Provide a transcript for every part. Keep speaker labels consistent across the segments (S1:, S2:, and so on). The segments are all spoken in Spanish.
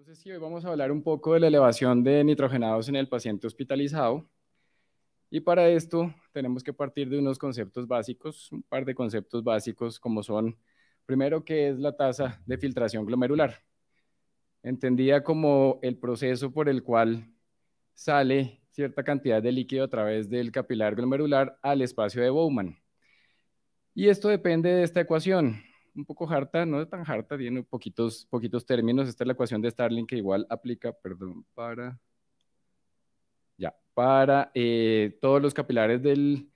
S1: Entonces, sí, hoy vamos a hablar un poco de la elevación de nitrogenados en el paciente hospitalizado. Y para esto tenemos que partir de unos conceptos básicos, un par de conceptos básicos como son, primero, que es la tasa de filtración glomerular, entendida como el proceso por el cual sale cierta cantidad de líquido a través del capilar glomerular al espacio de Bowman. Y esto depende de esta ecuación, un poco harta, no es tan harta, tiene poquitos, poquitos términos. Esta es la ecuación de Starling que igual aplica, perdón, para, ya, para eh, todos los capilares del,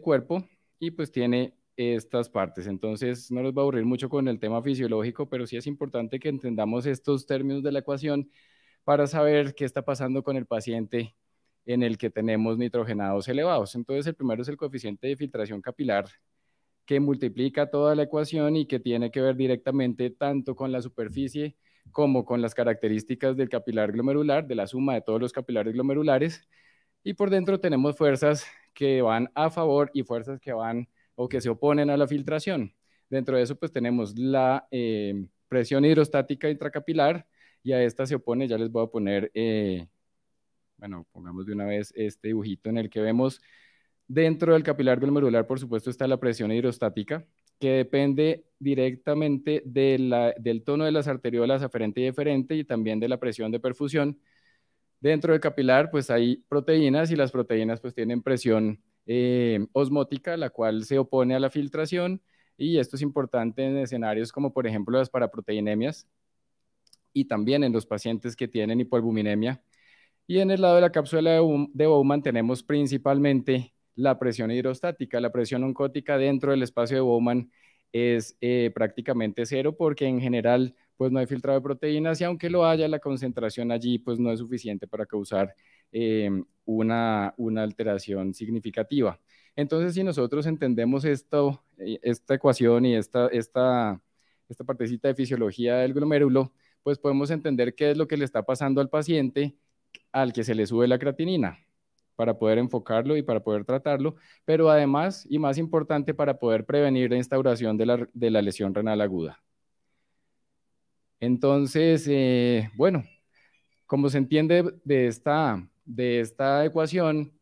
S1: cuerpo y pues tiene estas partes. Entonces, no nos va a aburrir mucho con el tema fisiológico, pero sí es importante que entendamos estos términos de la ecuación para saber qué está pasando con el paciente en el que tenemos nitrogenados elevados. Entonces, el primero es el coeficiente de filtración capilar, que multiplica toda la ecuación y que tiene que ver directamente tanto con la superficie como con las características del capilar glomerular, de la suma de todos los capilares glomerulares. Y por dentro tenemos fuerzas que van a favor y fuerzas que van o que se oponen a la filtración. Dentro de eso pues tenemos la eh, presión hidrostática intracapilar y a esta se opone, ya les voy a poner, eh, bueno, pongamos de una vez este dibujito en el que vemos Dentro del capilar glomerular, por supuesto, está la presión hidrostática, que depende directamente del tono de las arteriolas aferente y eferente, y también de la presión de perfusión. Dentro del capilar, pues hay proteínas y las proteínas pues tienen presión eh, osmótica, la cual se opone a la filtración y esto es importante en escenarios como por ejemplo las paraproteinemias y también en los pacientes que tienen hipoalbuminemia. Y en el lado de la cápsula de Bowman tenemos principalmente la presión hidrostática. La presión oncótica dentro del espacio de Bowman es eh, prácticamente cero porque en general pues no hay filtrado de proteínas y aunque lo haya, la concentración allí pues no es suficiente para causar eh, una, alteración significativa. Entonces, si nosotros entendemos esto, eh, esta ecuación y esta, esta, esta partecita de fisiología del glomérulo, pues podemos entender qué es lo que le está pasando al paciente al que se le sube la creatinina para poder enfocarlo y para poder tratarlo, pero además y más importante para poder prevenir la instauración de la, lesión renal aguda. Entonces, eh, bueno, como se entiende de esta, de esta ecuación,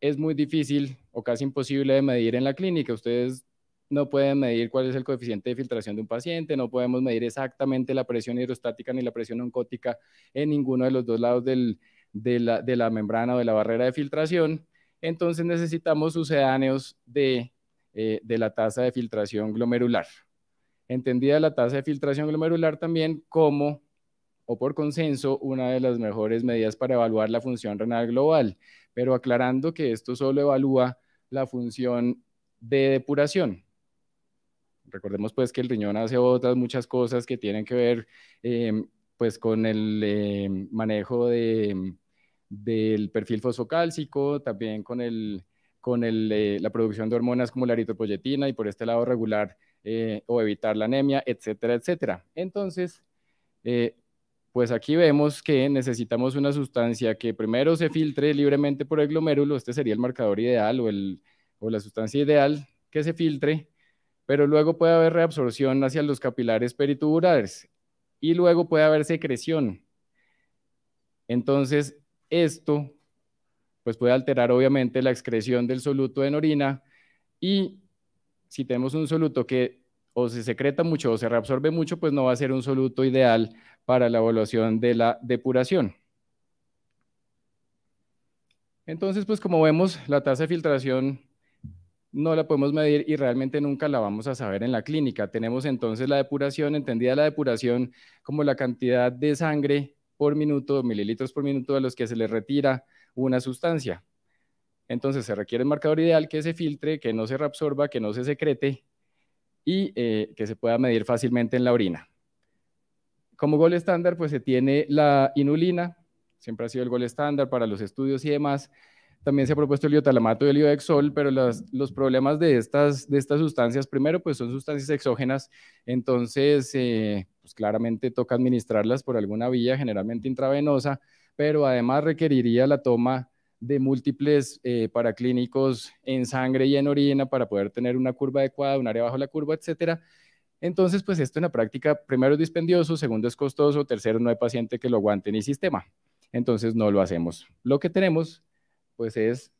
S1: es muy difícil o casi imposible de medir en la clínica. Ustedes no pueden medir cuál es el coeficiente de filtración de un paciente, no podemos medir exactamente la presión hidrostática ni la presión oncótica en ninguno de los dos lados del, de la, membrana o de la barrera de filtración, entonces necesitamos sucedáneos de, eh, de la tasa de filtración glomerular. Entendida la tasa de filtración glomerular también como, o por consenso, una de las mejores medidas para evaluar la función renal global, pero aclarando que esto solo evalúa la función de depuración. Recordemos pues que el riñón hace otras muchas cosas que tienen que ver em, pues con el eh, manejo del perfil fosfocálcico, también con, con eh, la producción de hormonas como la eritropoyetina y por este lado regular eh, o evitar la anemia, etcétera, etcétera. Entonces, pues aquí vemos que necesitamos una sustancia que primero se filtre libremente por el glomérulo, este sería el marcador ideal o, o la sustancia ideal que se filtre, pero luego puede haber reabsorción hacia los capilares peritubulares y luego puede haber secreción. Entonces, esto pues puede alterar obviamente la excreción del soluto en orina y si tenemos un soluto que o se secreta mucho o se reabsorbe mucho, pues no va a ser un soluto ideal para la evaluación de la depuración. Entonces, pues como vemos, la tasa de filtración no la podemos medir y realmente nunca la vamos a saber en la clínica. Tenemos entonces la depuración, entendida la depuración como la cantidad de sangre por minuto, mililitros por minuto a los que se le retira una sustancia. Entonces se requiere un marcador ideal que se filtre, que no se reabsorba, que no se secrete y eh, que se pueda medir fácilmente en la orina. Como gol estándar, pues se tiene la inulina, siempre ha sido el gol estándar para los estudios y demás, también se ha propuesto el iotalamato y el iodexol, pero los problemas de estas, de estas sustancias, primero, pues son sustancias exógenas, entonces, eh, pues claramente toca administrarlas por alguna vía, generalmente intravenosa, pero además requeriría la toma de múltiples eh, paraclínicos en sangre y en orina para poder tener una curva adecuada, un área bajo la curva, etcétera. Entonces, pues esto en la práctica, primero es dispendioso, segundo es costoso, tercero no hay paciente que lo aguante ni sistema. Entonces no lo hacemos. Lo que tenemos pues es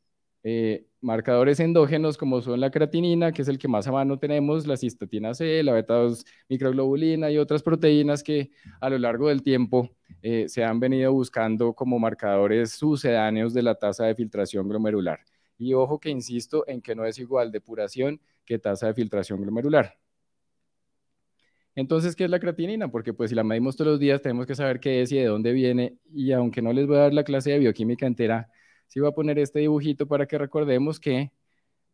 S1: eh, marcadores endógenos como son la creatinina, que es el que más a mano tenemos, la cistatina C, la beta-2 microglobulina y otras proteínas que a lo largo del tiempo eh, se han venido buscando como marcadores sucedáneos de la tasa de filtración glomerular. Y ojo que insisto en que no es igual depuración que tasa de filtración glomerular. Entonces, ¿qué es la creatinina? Porque pues si la medimos todos los días tenemos que saber qué es y de dónde viene. Y aunque no les voy a dar la clase de bioquímica entera, sí voy a poner este dibujito para que recordemos que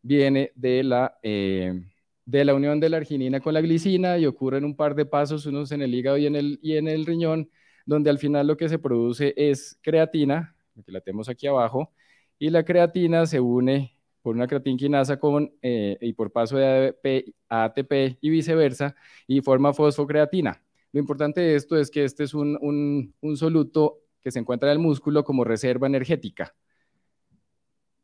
S1: viene de la, eh, de la unión de la arginina con la glicina y ocurre en un par de pasos, unos en el hígado y en el, y en el riñón, donde al final lo que se produce es creatina, que la tenemos aquí abajo, y la creatina se une por una creatinquinasa con, eh, y por paso de ATP y viceversa, y forma fosfocreatina. Lo importante de esto es que este es un, un, un soluto que se encuentra en el músculo como reserva energética.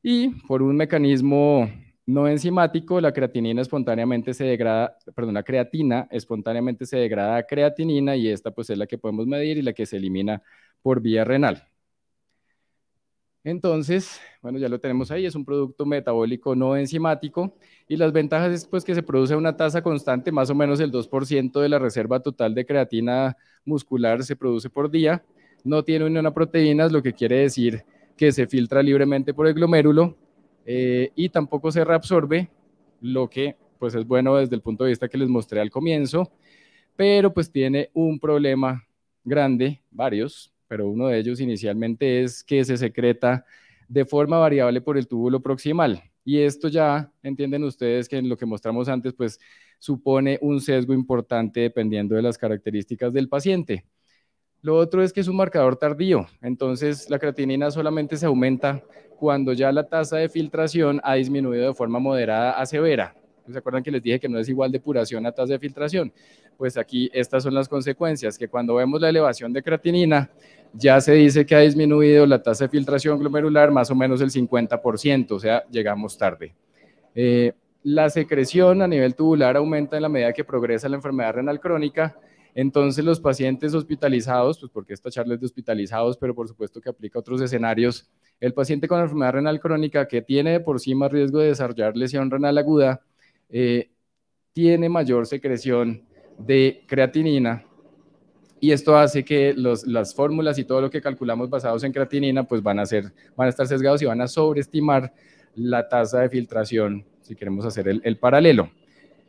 S1: Y por un mecanismo no enzimático, la creatinina espontáneamente se degrada, perdón, la creatina espontáneamente se degrada a creatinina y esta pues es la que podemos medir y la que se elimina por vía renal. Entonces, bueno, ya lo tenemos ahí, es un producto metabólico no enzimático y las ventajas es pues que se produce a una tasa constante, más o menos el 2% de la reserva total de creatina muscular se produce por día, no tiene una proteínas, lo que quiere decir que se filtra libremente por el glomérulo eh, y tampoco se reabsorbe, lo que pues es bueno desde el punto de vista que les mostré al comienzo, pero pues tiene un problema grande, varios, pero uno de ellos inicialmente es que se secreta de forma variable por el túbulo proximal. Y esto ya entienden ustedes que en lo que mostramos antes, pues supone un sesgo importante dependiendo de las características del paciente. Lo otro es que es un marcador tardío, entonces la creatinina solamente se aumenta cuando ya la tasa de filtración ha disminuido de forma moderada a severa. ¿Se acuerdan que les dije que no es igual depuración a tasa de filtración? Pues aquí estas son las consecuencias, que cuando vemos la elevación de creatinina, ya se dice que ha disminuido la tasa de filtración glomerular más o menos el 50%, o sea, llegamos tarde. Eh, la secreción a nivel tubular aumenta en la medida que progresa la enfermedad renal crónica, entonces los pacientes hospitalizados, pues porque esta charla es de hospitalizados, pero por supuesto que aplica a otros escenarios, el paciente con enfermedad renal crónica que tiene por sí más riesgo de desarrollar lesión renal aguda, eh, tiene mayor secreción de creatinina y esto hace que las fórmulas y todo lo que calculamos basados en creatinina pues van a, estar sesgados y van a sobreestimar la tasa de filtración si queremos hacer el paralelo.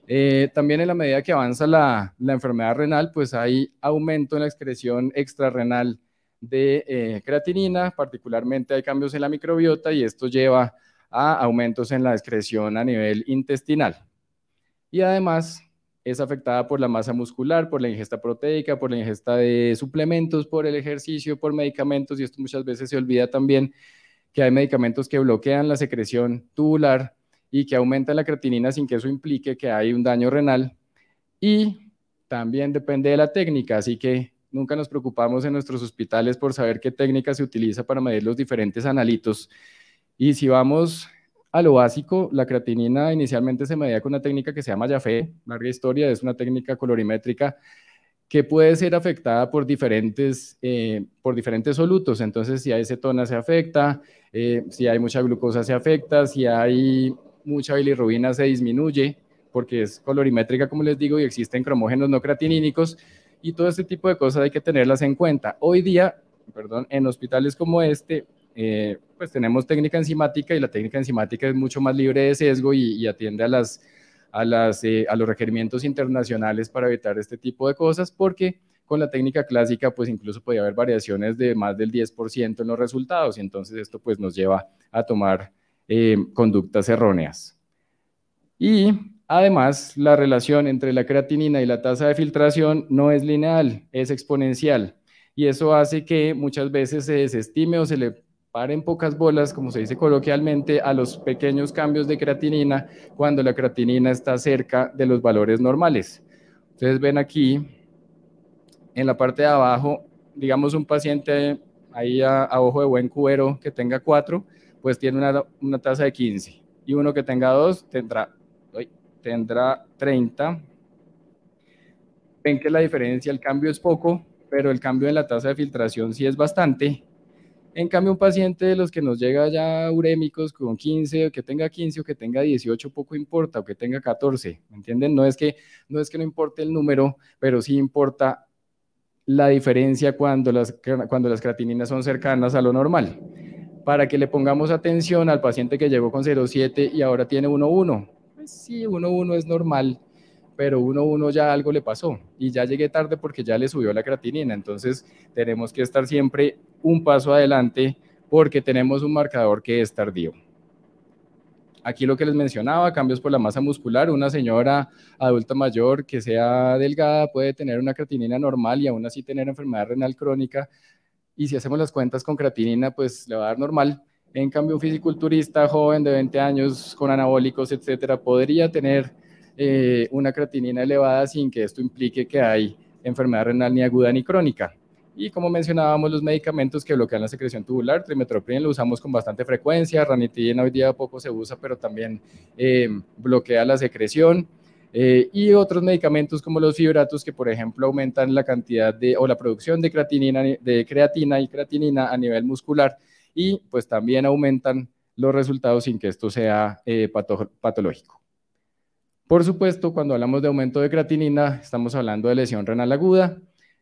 S1: Eh, también en la medida que avanza la, enfermedad renal, pues hay aumento en la excreción extrarrenal de eh, creatinina, particularmente hay cambios en la microbiota y esto lleva a aumentos en la excreción a nivel intestinal. Y además es afectada por la masa muscular, por la ingesta proteica, por la ingesta de suplementos, por el ejercicio, por medicamentos, y esto muchas veces se olvida también que hay medicamentos que bloquean la secreción tubular y que aumenta la creatinina sin que eso implique que hay un daño renal. Y también depende de la técnica, así que nunca nos preocupamos en nuestros hospitales por saber qué técnica se utiliza para medir los diferentes analitos. Y si vamos a lo básico, la creatinina inicialmente se medía con una técnica que se llama yafe larga historia, es una técnica colorimétrica que puede ser afectada por diferentes, eh, por diferentes solutos. Entonces, si hay cetona se afecta, eh, si hay mucha glucosa se afecta, si hay mucha bilirrubina se disminuye porque es colorimétrica, como les digo, y existen cromógenos no creatinínicos y todo este tipo de cosas hay que tenerlas en cuenta. Hoy día, perdón, en hospitales como este, eh, pues tenemos técnica enzimática y la técnica enzimática es mucho más libre de sesgo y, atiende a, las, a, las, eh, a los requerimientos internacionales para evitar este tipo de cosas porque con la técnica clásica, pues incluso podía haber variaciones de más del 10% en los resultados, y entonces esto pues nos lleva a tomar eh, conductas erróneas. Y además, la relación entre la creatinina y la tasa de filtración no es lineal, es exponencial. Y eso hace que muchas veces se desestime o se le paren pocas bolas, como se dice coloquialmente, a los pequeños cambios de creatinina cuando la creatinina está cerca de los valores normales. Ustedes ven aquí, en la parte de abajo, digamos un paciente ahí a, ojo de buen cuero que tenga cuatro pues tiene una, tasa de 15. Y uno que tenga 2 tendrá, tendrá 30. Ven que la diferencia, el cambio es poco, pero el cambio en la tasa de filtración sí es bastante. En cambio, un paciente de los que nos llega ya urémicos con 15, o que tenga 15, o que tenga 18, poco importa, o que tenga 14, ¿me entienden? No es que no, es que no importe el número, pero sí importa la diferencia cuando las, cuando las creatininas son cercanas a lo normal para que le pongamos atención al paciente que llegó con 07 y ahora tiene 11. Pues sí, 11 es normal, pero 11 ya algo le pasó y ya llegué tarde porque ya le subió la creatinina, entonces tenemos que estar siempre un paso adelante porque tenemos un marcador que es tardío. Aquí lo que les mencionaba, cambios por la masa muscular, una señora adulta mayor que sea delgada puede tener una creatinina normal y aún así tener enfermedad renal crónica y si hacemos las cuentas con creatinina, pues le va a dar normal. En cambio, un fisiculturista joven de 20 años con anabólicos, etcétera, podría tener eh, una creatinina elevada sin que esto implique que hay enfermedad renal ni aguda ni crónica. Y como mencionábamos, los medicamentos que bloquean la secreción tubular, trimetoprim lo usamos con bastante frecuencia, ranitidina hoy día poco se usa, pero también eh, bloquea la secreción. Eh, y otros medicamentos como los fibratos que, por ejemplo, aumentan la cantidad o la producción de de creatina y creatinina a nivel muscular y pues también aumentan los resultados sin que esto sea eh, patológico. Por supuesto, cuando hablamos de aumento de creatinina, estamos hablando de lesión renal aguda,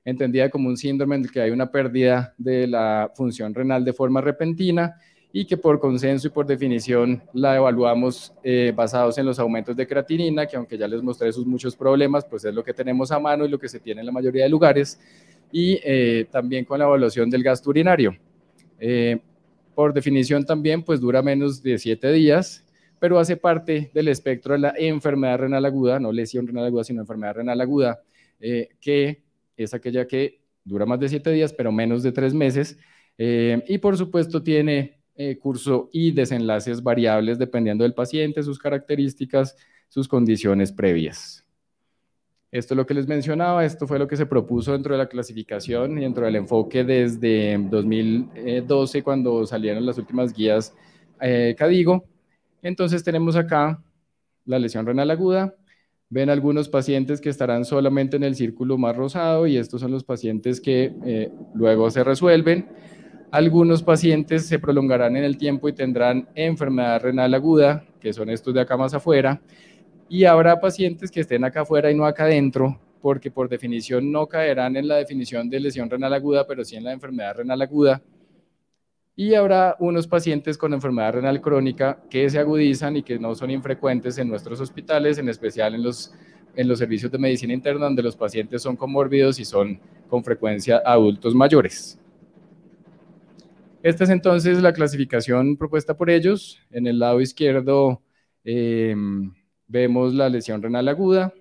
S1: entendida como un síndrome en el que hay una pérdida de la función renal de forma repentina y que por consenso y por definición la evaluamos eh, basados en los aumentos de creatinina, que aunque ya les mostré sus muchos problemas, pues es lo que tenemos a mano y lo que se tiene en la mayoría de lugares, y eh, también con la evaluación del gasto urinario. Eh, por definición también, pues dura menos de siete días, pero hace parte del espectro de la enfermedad renal aguda, no lesión renal aguda, sino enfermedad renal aguda, que es aquella que dura más de siete días, pero menos de tres meses, y por supuesto tiene eh, curso y desenlaces variables dependiendo del paciente, sus características, sus condiciones previas. Esto es lo que les mencionaba, esto fue lo que se propuso dentro de la clasificación y dentro del enfoque desde 2012 cuando salieron las últimas guías eh, Cadigo. Entonces tenemos acá la lesión renal aguda, ven algunos pacientes que estarán solamente en el círculo más rosado y estos son los pacientes que eh, luego se resuelven. Algunos pacientes se prolongarán en el tiempo y tendrán enfermedad renal aguda, que son estos de acá más afuera, y habrá pacientes que estén acá afuera y no acá adentro, porque por definición no caerán en la definición de lesión renal aguda, pero sí en la enfermedad renal aguda. Y habrá unos pacientes con enfermedad renal crónica que se agudizan y que no son infrecuentes en nuestros hospitales, en especial en los, en los servicios de medicina interna, donde los pacientes son comórbidos y son con frecuencia adultos mayores. Esta es entonces la clasificación propuesta por ellos. En el lado izquierdo em, vemos la lesión renal aguda,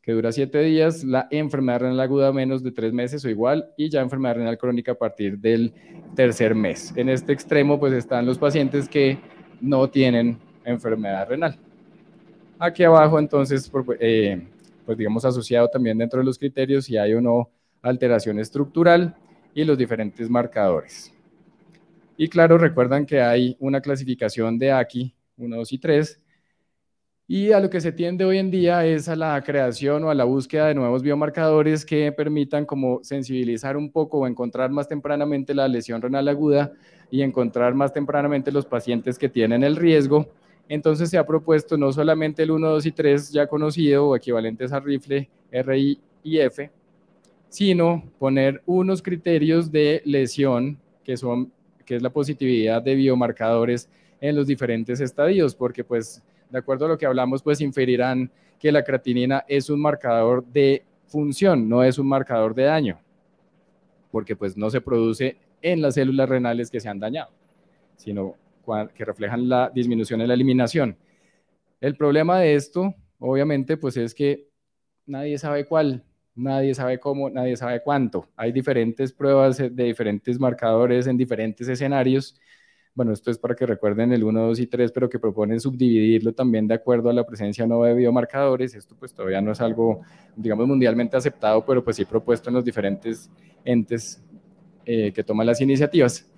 S1: que dura siete días, la enfermedad renal aguda menos de tres meses o igual, y ya enfermedad renal crónica a partir del tercer mes. En este extremo, pues están los pacientes que no tienen enfermedad renal. Aquí abajo, entonces, eh, pues digamos asociado también dentro de los criterios si hay o no alteración estructural y los diferentes marcadores. Y claro, recuerdan que hay una clasificación de aquí 1, 2 y 3. Y a lo que se tiende hoy en día es a la creación o a la búsqueda de nuevos biomarcadores que permitan como sensibilizar un poco o encontrar más tempranamente la lesión renal aguda y encontrar más tempranamente los pacientes que tienen el riesgo. Entonces se ha propuesto no solamente el 1, 2 y 3 ya conocido o equivalentes a rifle RI y F, sino poner unos criterios de lesión que son que es la positividad de biomarcadores en los diferentes estadios, porque pues de acuerdo a lo que hablamos, pues inferirán que la creatinina es un marcador de función, no es un marcador de daño, porque pues no se produce en las células renales que se han dañado, sino que reflejan la disminución en la eliminación. El problema de esto, obviamente, pues es que nadie sabe cuál Nadie sabe cómo, nadie sabe cuánto. Hay diferentes pruebas eh, de diferentes marcadores en diferentes escenarios. Bueno, esto es para que recuerden el 1, 2 y 3, pero que proponen subdividirlo también de acuerdo a la presencia no de biomarcadores. Esto pues todavía no es algo, digamos, mundialmente aceptado, pero pues sí propuesto en los diferentes entes eh, que toman las iniciativas.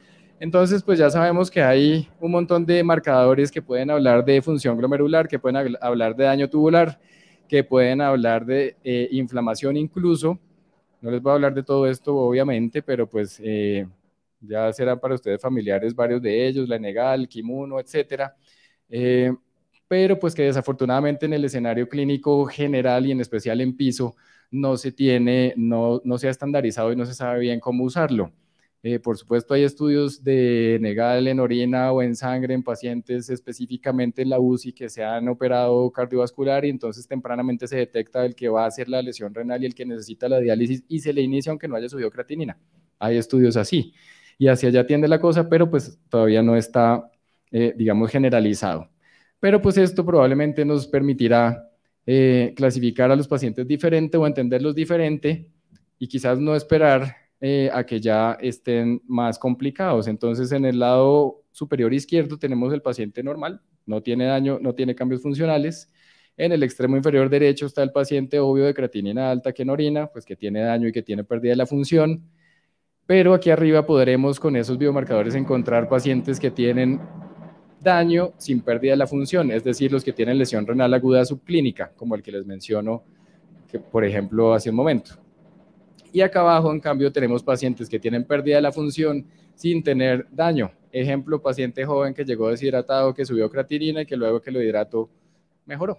S1: Entonces, pues ya sabemos que hay un montón de marcadores que pueden hablar de función glomerular, que pueden hablar de daño tubular, que pueden hablar de eh, inflamación incluso. No les voy a hablar de todo esto, obviamente, pero pues eh, ya será para ustedes familiares varios de ellos, la Enegal, Kimuno, etcétera. Eh, pero pues que desafortunadamente en el escenario clínico general y en especial en piso no se tiene, no, no se ha estandarizado y no se sabe bien cómo usarlo. Eh, por supuesto, hay estudios de negal en orina o en sangre en pacientes específicamente en la UCI que se han operado cardiovascular y entonces tempranamente se detecta el que va a hacer la lesión renal y el que necesita la diálisis y se le inicia aunque no haya subido creatinina. Hay estudios así y hacia allá tiende la cosa, pero pues todavía no está, eh, digamos, generalizado. Pero pues esto probablemente nos permitirá eh, clasificar a los pacientes diferente o entenderlos diferente y quizás no esperar eh, a que ya estén más complicados. Entonces, en el lado superior izquierdo tenemos el paciente normal, no tiene daño, no tiene cambios funcionales. En el extremo inferior derecho está el paciente obvio de creatinina alta que en orina, pues que tiene daño y que tiene pérdida de la función. Pero aquí arriba podremos con esos biomarcadores encontrar pacientes que tienen daño sin pérdida de la función, es decir, los que tienen lesión renal aguda subclínica, como el que les menciono, que, por ejemplo, hace un momento. Y acá abajo, en cambio, tenemos pacientes que tienen pérdida de la función sin tener daño. Ejemplo, paciente joven que llegó deshidratado, que subió creatinina y que luego que lo hidrató mejoró.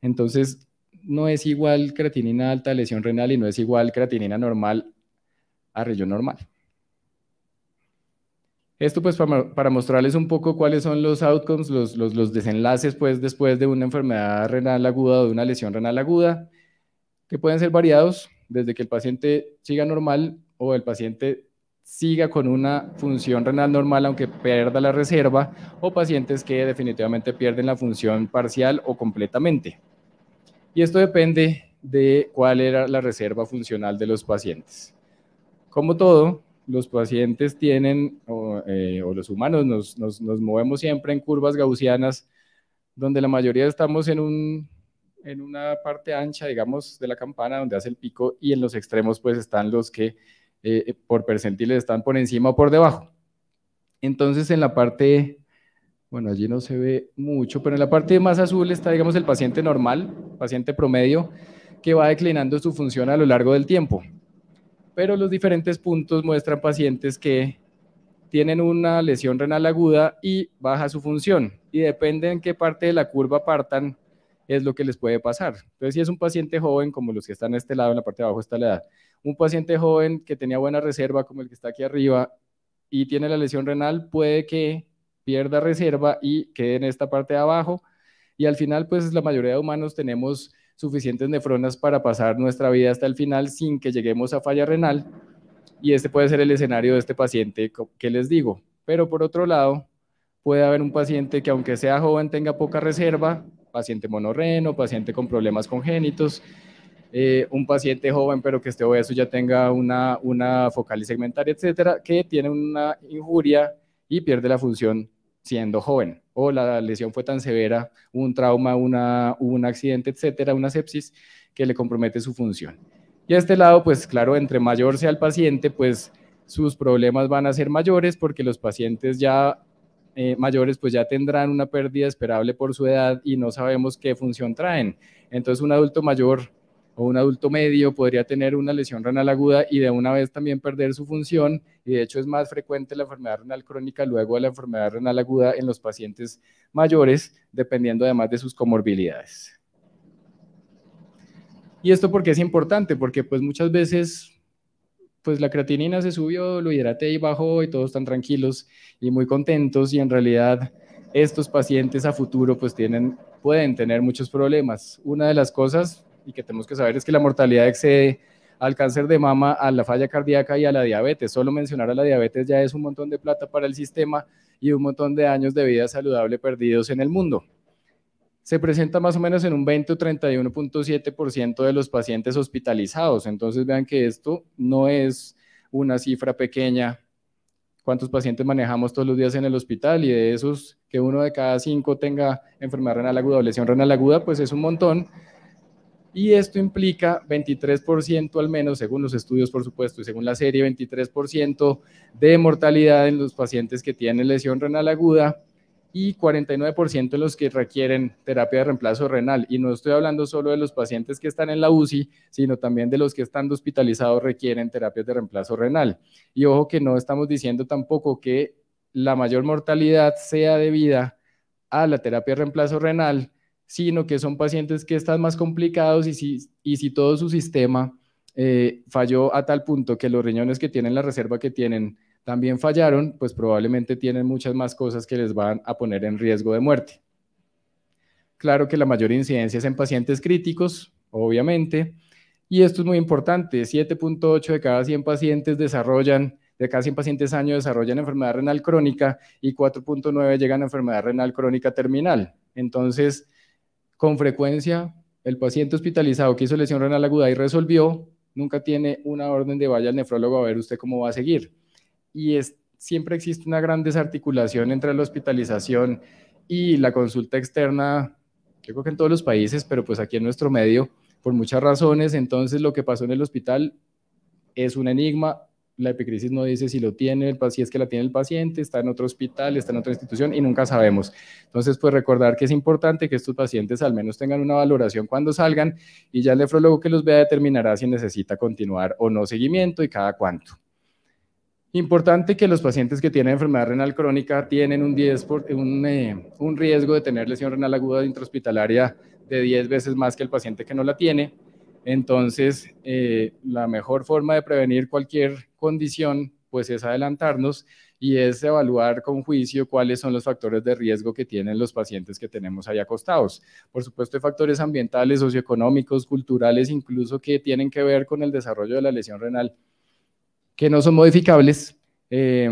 S1: Entonces, no es igual creatinina alta a lesión renal y no es igual creatinina normal a relleno normal. Esto pues para, mostrarles un poco cuáles son los outcomes, los, desenlaces pues después de una enfermedad renal aguda o de una lesión renal aguda que pueden ser variados desde que el paciente siga normal o el paciente siga con una función renal normal aunque pierda la reserva o pacientes que definitivamente pierden la función parcial o completamente. Y esto depende de cuál era la reserva funcional de los pacientes. Como todo, los pacientes tienen, o, eh, los humanos nos, nos movemos siempre en curvas gaussianas, donde la mayoría estamos en un en una parte ancha, digamos, de la campana donde hace el pico y en los extremos pues están los que eh, eh, por percentiles están por encima o por debajo. Entonces en la parte, bueno, allí no se ve mucho, pero en la parte más azul está, digamos, el paciente normal, paciente promedio, que va declinando su función a lo largo del tiempo. Pero los diferentes puntos muestran pacientes que tienen una lesión renal aguda y baja su función. Y depende en qué parte de la curva partan, es lo que les puede pasar. Entonces, si es un paciente joven, como los que están a este lado, en la parte de abajo está la edad, un paciente joven que tenía buena reserva, como el que está aquí arriba, y tiene la lesión renal, puede que pierda reserva y quede en esta parte de abajo. Y al final, pues la mayoría de humanos tenemos suficientes nefronas para pasar nuestra vida hasta el final sin que lleguemos a falla renal. Y este puede ser el escenario de este paciente que les digo. Pero por otro lado, puede haber un paciente que aunque sea joven tenga poca reserva, paciente monorreno, paciente con problemas congénitos, eh, un paciente joven pero que esté obeso ya tenga una, una focal segmentaria, etcétera, que tiene una injuria y pierde la función siendo joven, o la lesión fue tan severa, un trauma, una, un accidente, etcétera, una sepsis, que le compromete su función. Y a este lado, pues claro, entre mayor sea el paciente, pues sus problemas van a ser mayores porque los pacientes ya eh, mayores pues ya tendrán una pérdida esperable por su edad y no sabemos qué función traen. Entonces un adulto mayor o un adulto medio podría tener una lesión renal aguda y de una vez también perder su función y de hecho es más frecuente la enfermedad renal crónica luego de la enfermedad renal aguda en los pacientes mayores dependiendo además de sus comorbilidades. Y esto porque es importante, porque pues muchas veces pues la creatinina se subió, lo hidraté y bajó y todos están tranquilos y muy contentos y en realidad estos pacientes a futuro pues tienen, pueden tener muchos problemas. Una de las cosas y que tenemos que saber es que la mortalidad excede al cáncer de mama, a la falla cardíaca y a la diabetes. Solo mencionar a la diabetes ya es un montón de plata para el sistema y un montón de años de vida saludable perdidos en el mundo se presenta más o menos en un 20 o 31.7% de los pacientes hospitalizados. Entonces vean que esto no es una cifra pequeña. ¿Cuántos pacientes manejamos todos los días en el hospital? Y de esos, que uno de cada cinco tenga enfermedad renal aguda o lesión renal aguda, pues es un montón. Y esto implica 23% al menos, según los estudios, por supuesto, y según la serie, 23% de mortalidad en los pacientes que tienen lesión renal aguda y 49% de los que requieren terapia de reemplazo renal. Y no estoy hablando solo de los pacientes que están en la UCI, sino también de los que están hospitalizados requieren terapias de reemplazo renal. Y ojo que no estamos diciendo tampoco que la mayor mortalidad sea debida a la terapia de reemplazo renal, sino que son pacientes que están más complicados y si, y si todo su sistema eh, falló a tal punto que los riñones que tienen la reserva que tienen también fallaron, pues probablemente tienen muchas más cosas que les van a poner en riesgo de muerte. Claro que la mayor incidencia es en pacientes críticos, obviamente, y esto es muy importante, 7.8 de cada 100 pacientes desarrollan, de cada 100 pacientes año desarrollan enfermedad renal crónica y 4.9 llegan a enfermedad renal crónica terminal. Entonces, con frecuencia, el paciente hospitalizado que hizo lesión renal aguda y resolvió, nunca tiene una orden de vaya al nefrólogo a ver usted cómo va a seguir y siempre existe una gran desarticulación entre la hospitalización y la consulta externa, yo creo que en todos los países, pero pues aquí en nuestro medio, por muchas razones, entonces lo que pasó en el hospital es un enigma, la epicrisis no dice si lo tiene si es que la tiene el paciente, está en otro hospital, está en otra institución y nunca sabemos. Entonces, pues recordar que es importante que estos pacientes al menos tengan una valoración cuando salgan y ya el nefrólogo que los vea determinará si necesita continuar o no seguimiento y cada cuánto. Importante que los pacientes que tienen enfermedad renal crónica tienen un, 10 eh, un, riesgo de tener lesión renal aguda intrahospitalaria de 10 veces más que el paciente que no la tiene. Entonces, eh, la mejor forma de prevenir cualquier condición pues es adelantarnos y es evaluar con juicio cuáles son los factores de riesgo que tienen los pacientes que tenemos ahí acostados. Por supuesto, hay factores ambientales, socioeconómicos, culturales, incluso que tienen que ver con el desarrollo de la lesión renal que no son modificables, eh,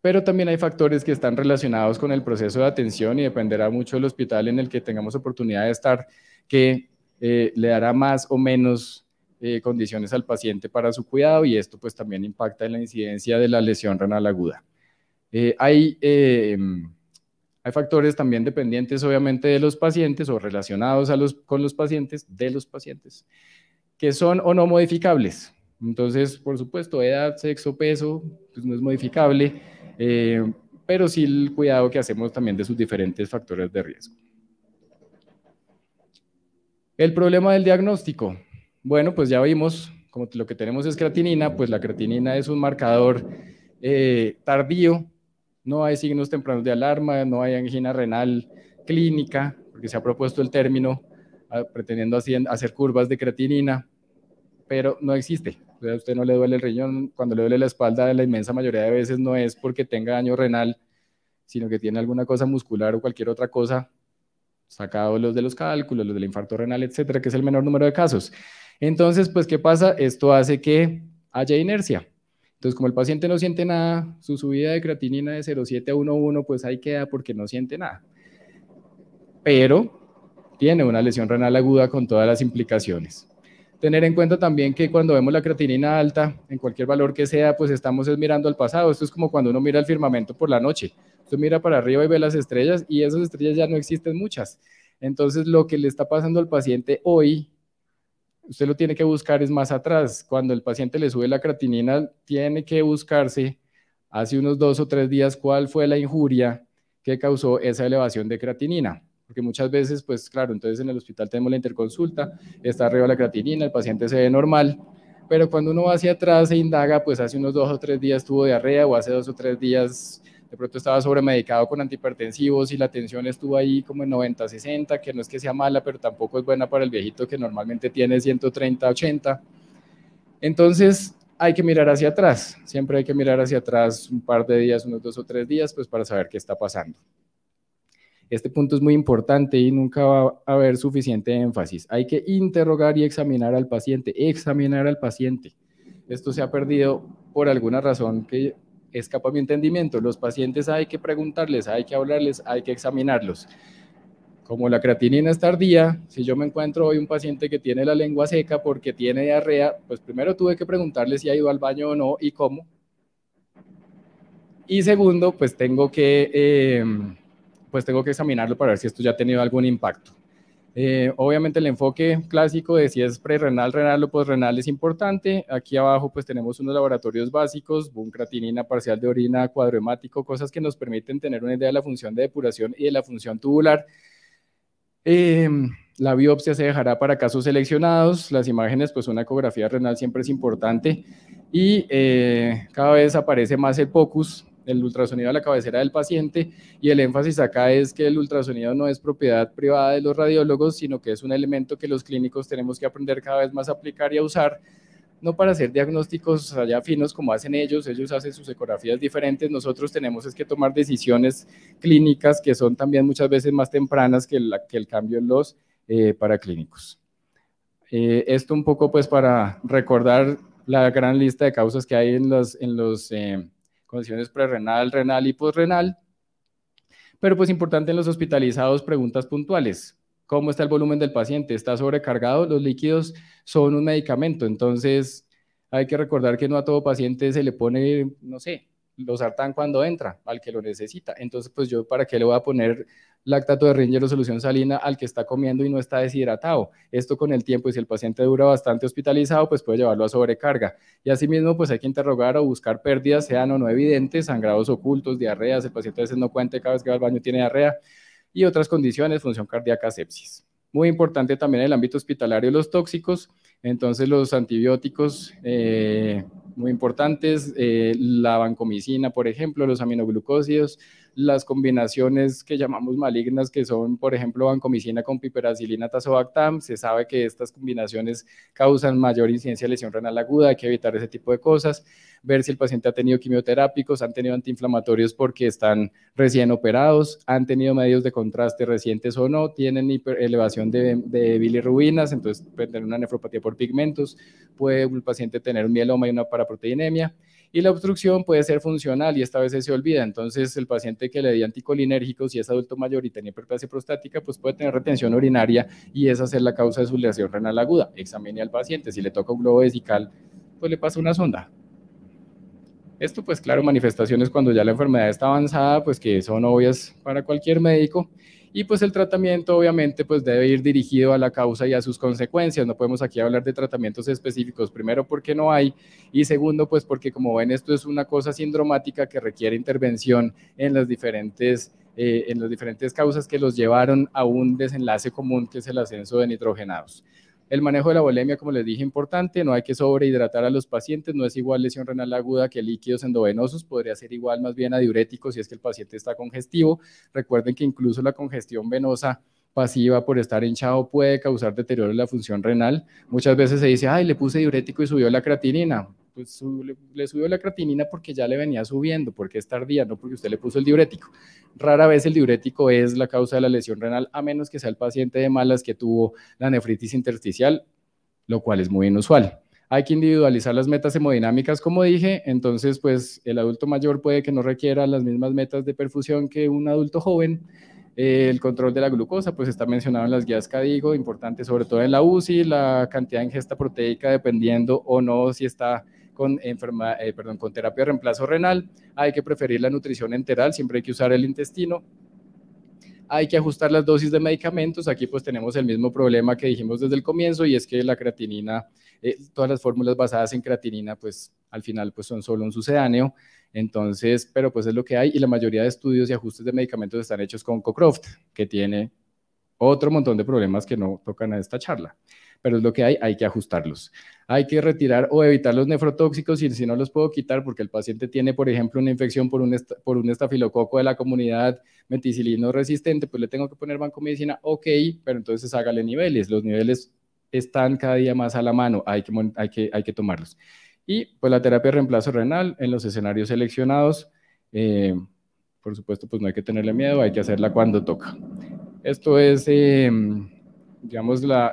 S1: pero también hay factores que están relacionados con el proceso de atención y dependerá mucho del hospital en el que tengamos oportunidad de estar, que eh, le dará más o menos eh, condiciones al paciente para su cuidado y esto pues también impacta en la incidencia de la lesión renal aguda. hay, factores también dependientes obviamente de los pacientes o relacionados con los pacientes, de los pacientes, que son o no modificables. Entonces, por supuesto, edad, sexo, peso, pues no es modificable, eh, pero sí el cuidado que hacemos también de sus diferentes factores de riesgo. El problema del diagnóstico. Bueno, pues ya vimos, como lo que tenemos es creatinina, pues la creatinina es un marcador eh, tardío, no hay signos tempranos de alarma, no hay angina renal clínica, porque se ha propuesto el término ah, pretendiendo hacer curvas de creatinina, pero no existe a usted no le duele el riñón, cuando le duele la espalda, la inmensa mayoría de veces no es porque tenga daño renal, sino que tiene alguna cosa muscular o cualquier otra cosa, sacado los de los cálculos, los del infarto renal, etcétera, que es el menor número de casos. Entonces, pues, ¿qué pasa? Esto hace que haya inercia. Entonces, como el paciente no siente nada, su subida de creatinina de 0,7 a 1,1, pues ahí queda porque no siente nada. Pero tiene una lesión renal aguda con todas las implicaciones tener en cuenta también que cuando vemos la creatinina alta, en cualquier valor que sea, pues estamos mirando al pasado. Esto es como cuando uno mira el firmamento por la noche. Usted mira para arriba y ve las estrellas y esas estrellas ya no existen muchas. Entonces, lo que le está pasando al paciente hoy, usted lo tiene que buscar es más atrás. Cuando el paciente le sube la creatinina, tiene que buscarse hace unos dos o tres días cuál fue la injuria que causó esa elevación de creatinina porque muchas veces, pues claro, entonces en el hospital tenemos la interconsulta, está arriba la creatinina, el paciente se ve normal, pero cuando uno va hacia atrás e indaga, pues hace unos dos o tres días tuvo diarrea o hace dos o tres días de pronto estaba sobremedicado con antihipertensivos y la tensión estuvo ahí como en 90, 60, que no es que sea mala, pero tampoco es buena para el viejito que normalmente tiene 130, 80. Entonces hay que mirar hacia atrás, siempre hay que mirar hacia atrás un par de días, unos dos o tres días, pues para saber qué está pasando. Este punto es muy importante y nunca va a haber suficiente énfasis. Hay que interrogar y examinar al paciente, examinar al paciente. Esto se ha perdido por alguna razón que escapa a mi entendimiento. Los pacientes hay que preguntarles, hay que hablarles, hay que examinarlos. Como la creatinina es tardía, si yo me encuentro hoy un paciente que tiene la lengua seca porque tiene diarrea, pues primero tuve que preguntarle si ha ido al baño o no y cómo. Y segundo, pues tengo que eh, pues tengo que examinarlo para ver si esto ya ha tenido algún impacto. Eh, obviamente el enfoque clásico de si es prerenal renal o postrenal es importante. Aquí abajo pues tenemos unos laboratorios básicos, buncratinina, parcial de orina, hemático, cosas que nos permiten tener una idea de la función de depuración y de la función tubular. Eh, la biopsia se dejará para casos seleccionados, las imágenes, pues una ecografía renal siempre es importante y eh, cada vez aparece más el POCUS, el ultrasonido a la cabecera del paciente y el énfasis acá es que el ultrasonido no es propiedad privada de los radiólogos, sino que es un elemento que los clínicos tenemos que aprender cada vez más a aplicar y a usar no para hacer diagnósticos allá finos como hacen ellos, ellos hacen sus ecografías diferentes, nosotros tenemos es que tomar decisiones clínicas que son también muchas veces más tempranas que, la, que el cambio en los eh, paraclínicos. Eh, esto un poco pues para recordar la gran lista de causas que hay en los, en los eh, condiciones prerrenal, renal y postrenal, Pero pues importante en los hospitalizados, preguntas puntuales. ¿Cómo está el volumen del paciente? ¿Está sobrecargado? Los líquidos son un medicamento, entonces hay que recordar que no a todo paciente se le pone, no sé, lo sartán cuando entra, al que lo necesita. Entonces, pues yo, ¿para qué le voy a poner lactato de Ringer o solución salina al que está comiendo y no está deshidratado? Esto con el tiempo, y si el paciente dura bastante hospitalizado, pues puede llevarlo a sobrecarga. Y asimismo, pues hay que interrogar o buscar pérdidas, sean o no evidentes, sangrados ocultos, diarreas, el paciente a veces no cuente, cada vez que va al baño tiene diarrea, y otras condiciones, función cardíaca, sepsis. Muy importante también en el ámbito hospitalario los tóxicos, entonces los antibióticos eh, muy importantes, eh, la vancomicina, por ejemplo, los aminoglucósidos, las combinaciones que llamamos malignas, que son, por ejemplo, vancomicina con piperacilina, tazobactam, se sabe que estas combinaciones causan mayor incidencia de lesión renal aguda, hay que evitar ese tipo de cosas, ver si el paciente ha tenido quimioterápicos, han tenido antiinflamatorios porque están recién operados, han tenido medios de contraste recientes o no, tienen elevación de, de bilirrubinas, entonces pueden tener una nefropatía por pigmentos, puede el paciente tener un mieloma y una paraproteinemia, y la obstrucción puede ser funcional y esta vez se olvida. Entonces, el paciente que le di anticolinérgicos, si es adulto mayor y tenía hiperplasia prostática, pues puede tener retención urinaria y esa es la causa de su lesión renal aguda. Examine al paciente, si le toca un globo vesical, pues le pasa una sonda. Esto, pues claro, manifestaciones cuando ya la enfermedad está avanzada, pues que son obvias para cualquier médico. Y pues el tratamiento obviamente pues debe ir dirigido a la causa y a sus consecuencias. No podemos aquí hablar de tratamientos específicos, primero porque no hay y segundo pues porque como ven esto es una cosa sindromática que requiere intervención en las diferentes eh, en las diferentes causas que los llevaron a un desenlace común que es el ascenso de nitrogenados. El manejo de la bulimia, como les dije, importante, no hay que sobrehidratar a los pacientes, no es igual lesión renal aguda que líquidos endovenosos, podría ser igual más bien a diuréticos si es que el paciente está congestivo. Recuerden que incluso la congestión venosa pasiva por estar hinchado puede causar deterioro de la función renal. Muchas veces se dice, ay, le puse diurético y subió la creatinina pues le, subió la creatinina porque ya le venía subiendo, porque es tardía, no porque usted le puso el diurético. Rara vez el diurético es la causa de la lesión renal, a menos que sea el paciente de malas que tuvo la nefritis intersticial, lo cual es muy inusual. Hay que individualizar las metas hemodinámicas, como dije, entonces pues el adulto mayor puede que no requiera las mismas metas de perfusión que un adulto joven, eh, el control de la glucosa, pues está mencionado en las guías CADIGO, importante sobre todo en la UCI, la cantidad de ingesta proteica, dependiendo o no si está con, enferma, eh, perdón, con terapia de reemplazo renal, hay que preferir la nutrición enteral, siempre hay que usar el intestino, hay que ajustar las dosis de medicamentos. Aquí pues tenemos el mismo problema que dijimos desde el comienzo y es que la creatinina, eh, todas las fórmulas basadas en creatinina pues al final pues son solo un sucedáneo. Entonces, pero pues es lo que hay y la mayoría de estudios y ajustes de medicamentos están hechos con Cocroft, que tiene otro montón de problemas que no tocan a esta charla pero es lo que hay, hay que ajustarlos. Hay que retirar o evitar los nefrotóxicos y si no los puedo quitar porque el paciente tiene, por ejemplo, una infección por un, por un estafilococo de la comunidad meticilino resistente, pues le tengo que poner bancomedicina, ok, pero entonces hágale niveles. Los niveles están cada día más a la mano, hay que, hay que, hay que tomarlos. Y pues la terapia de reemplazo renal en los escenarios seleccionados, eh, por supuesto, pues no hay que tenerle miedo, hay que hacerla cuando toca. Esto es, em, digamos, la,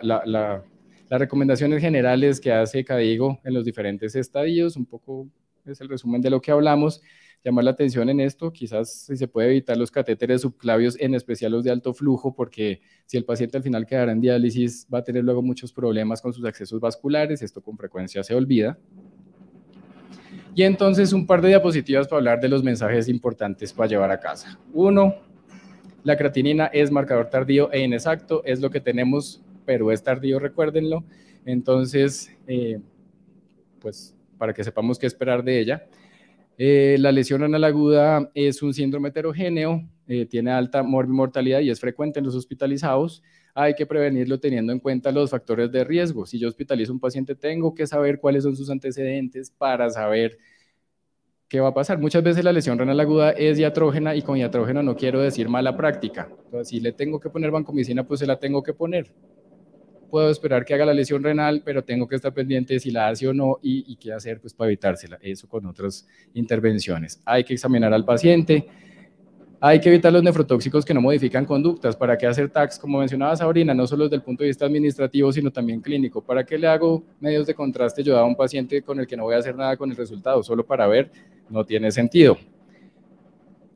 S1: las recomendaciones generales que hace Cadigo en los diferentes estadios, un poco es el resumen de lo que hablamos. Llamar la atención en esto, quizás si se puede evitar los catéteres subclavios, en especial los de alto flujo, porque si el paciente al final quedará en diálisis, va a tener luego muchos problemas con sus accesos vasculares, esto con frecuencia se olvida. Y entonces un par de diapositivas para hablar de los mensajes importantes para llevar a casa. Uno, la creatinina es marcador tardío e inexacto, es lo que tenemos pero es tardío, recuérdenlo. Entonces, eh, pues para que sepamos qué esperar de ella. Eh, la lesión renal aguda es un síndrome heterogéneo, eh, tiene alta mortalidad y es frecuente en los hospitalizados. Hay que prevenirlo teniendo en cuenta los factores de riesgo. Si yo hospitalizo a un paciente, tengo que saber cuáles son sus antecedentes para saber qué va a pasar. Muchas veces la lesión renal aguda es diatrógena y con diatrógena no quiero decir mala práctica. Entonces, si le tengo que poner vancomicina, pues se la tengo que poner puedo esperar que haga la lesión renal, pero tengo que estar pendiente de si la hace o no y, qué hacer pues para evitársela. Eso con otras intervenciones. Hay que examinar al paciente. Hay que evitar los nefrotóxicos que no modifican conductas. ¿Para qué hacer tax? Como mencionaba Sabrina, no solo desde el punto de vista administrativo, sino también clínico. ¿Para qué le hago medios de contraste yo a un paciente con el que no voy a hacer nada con el resultado? Solo para ver, no tiene sentido.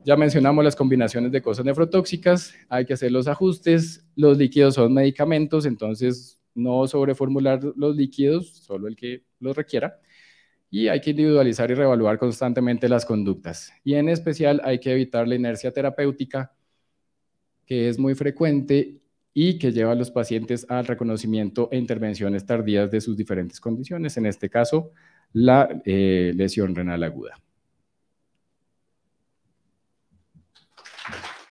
S1: Ya mencionamos las combinaciones de cosas nefrotóxicas, hay que hacer los ajustes, los líquidos son medicamentos, entonces no sobreformular los líquidos, solo el que los requiera, y hay que individualizar y reevaluar constantemente las conductas. Y en especial hay que evitar la inercia terapéutica, que es muy frecuente y que lleva a los pacientes al reconocimiento e intervenciones tardías de sus diferentes condiciones, en este caso, la eh, lesión renal aguda.